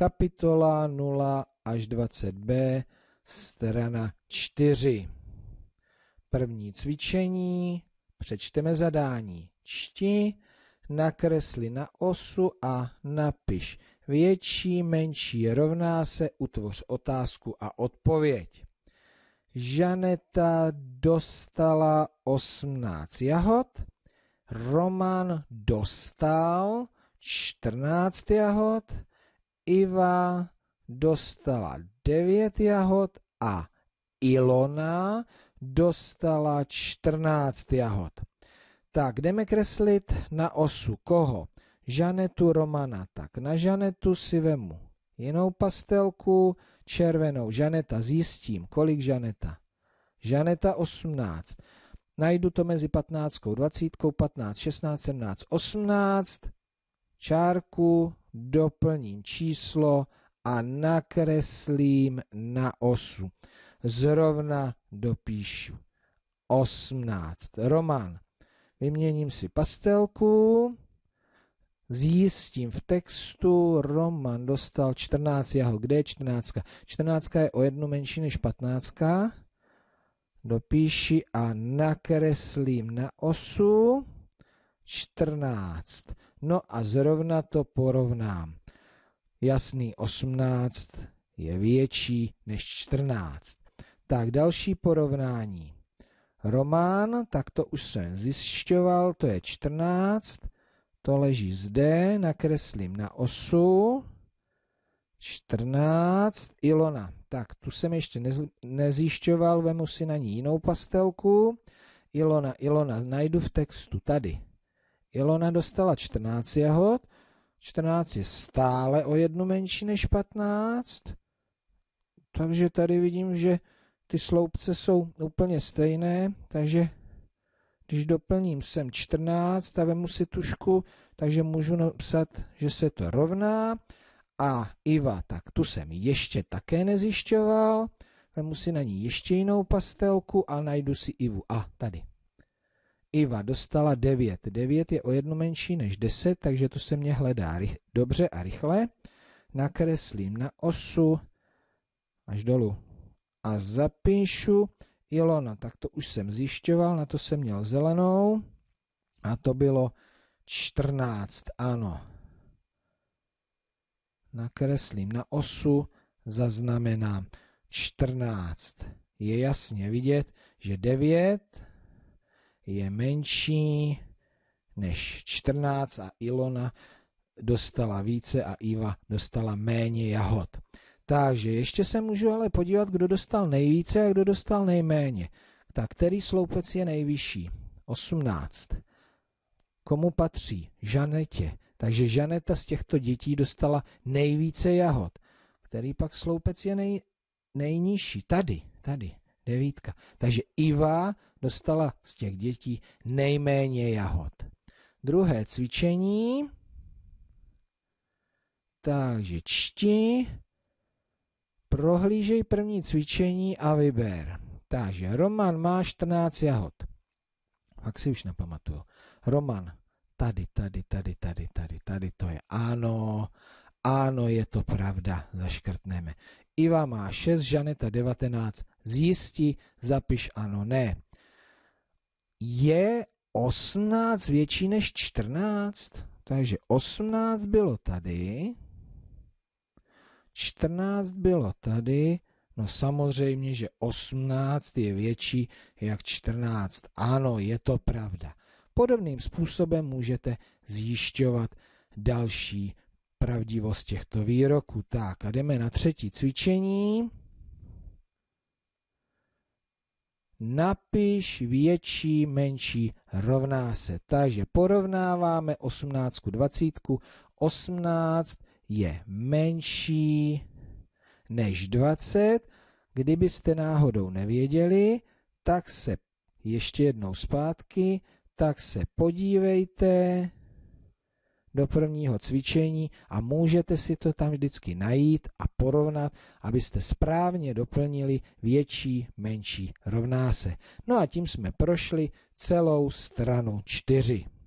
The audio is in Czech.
kapitola 0 až 20b, strana 4. První cvičení, přečteme zadání. Čti, nakresli na osu a napiš. Větší, menší rovná se, utvoř otázku a odpověď. Žaneta dostala 18 jahod, Roman dostal 14 jahod, Iva dostala 9 jahod a Ilona dostala 14 jahod. Tak, jdeme kreslit na osu. Koho? Žanetu Romana. Tak, na Žanetu si vemu jinou pastelku, červenou. Žaneta, zjistím, kolik Žaneta. Žaneta 18. Najdu to mezi 15, 20, 15, 16, 17, 18. Čárku, doplním číslo a nakreslím na osu. Zrovna dopíšu. 18. Roman. Vyměním si pastelku. Zjistím v textu, Roman dostal 14, jeho, kde je 14? 14 je o jednu menší než 15. Dopíši a nakreslím na osu. 14. No a zrovna to porovnám. Jasný 18 je větší než 14. Tak další porovnání. Román, tak to už jsem zjišťoval, to je 14, to leží zde, nakreslím na osu, 14, Ilona, tak tu jsem ještě nezjišťoval, vemu si na ní jinou pastelku, Ilona, Ilona, najdu v textu tady, Ilona dostala 14 jahod, 14 je stále o jednu menší než 15, takže tady vidím, že ty sloupce jsou úplně stejné, takže když doplním sem 14 a vemu si tušku, takže můžu napsat, že se to rovná. A Iva, tak tu jsem ještě také nezjišťoval. Vemu si na ní ještě jinou pastelku a najdu si Ivu. A tady. Iva dostala 9. 9 je o jedno menší než 10, takže to se mě hledá dobře a rychle. Nakreslím na osu až dolů a zapíšu Ilona. Tak to už jsem zjišťoval, na to jsem měl zelenou a to bylo 14, ano. Nakreslím na osu, zaznamenám 14. Je jasně vidět, že 9 je menší než 14 a Ilona dostala více a Iva dostala méně jahod. Takže ještě se můžu ale podívat, kdo dostal nejvíce a kdo dostal nejméně. Tak který sloupec je nejvyšší? 18. Komu patří? Žanetě. Takže Žaneta z těchto dětí dostala nejvíce jahod. Který pak sloupec je nej, nejnižší? Tady, tady devítka. Takže Iva dostala z těch dětí nejméně jahod. Druhé cvičení. Takže čti, prohlížej první cvičení a vyber. Takže Roman má 14 jahod. Fakt si už nepamatuju. Roman, tady, tady, tady, tady, tady, tady to je ano. Ano, je to pravda, zaškrtneme. Iva má 6, Žaneta 19, zjistí, zapiš ano, ne. Je 18 větší než 14, takže 18 bylo tady, 14 bylo tady, no samozřejmě, že 18 je větší jak 14. Ano, je to pravda. Podobným způsobem můžete zjišťovat další pravdivost těchto výroků. Tak a jdeme na třetí cvičení. Napiš větší, menší, rovná se. Takže porovnáváme 18, 20. 18 je menší než 20. Kdybyste náhodou nevěděli, tak se ještě jednou zpátky, tak se podívejte do prvního cvičení a můžete si to tam vždycky najít a porovnat, abyste správně doplnili větší, menší rovná se. No a tím jsme prošli celou stranu 4.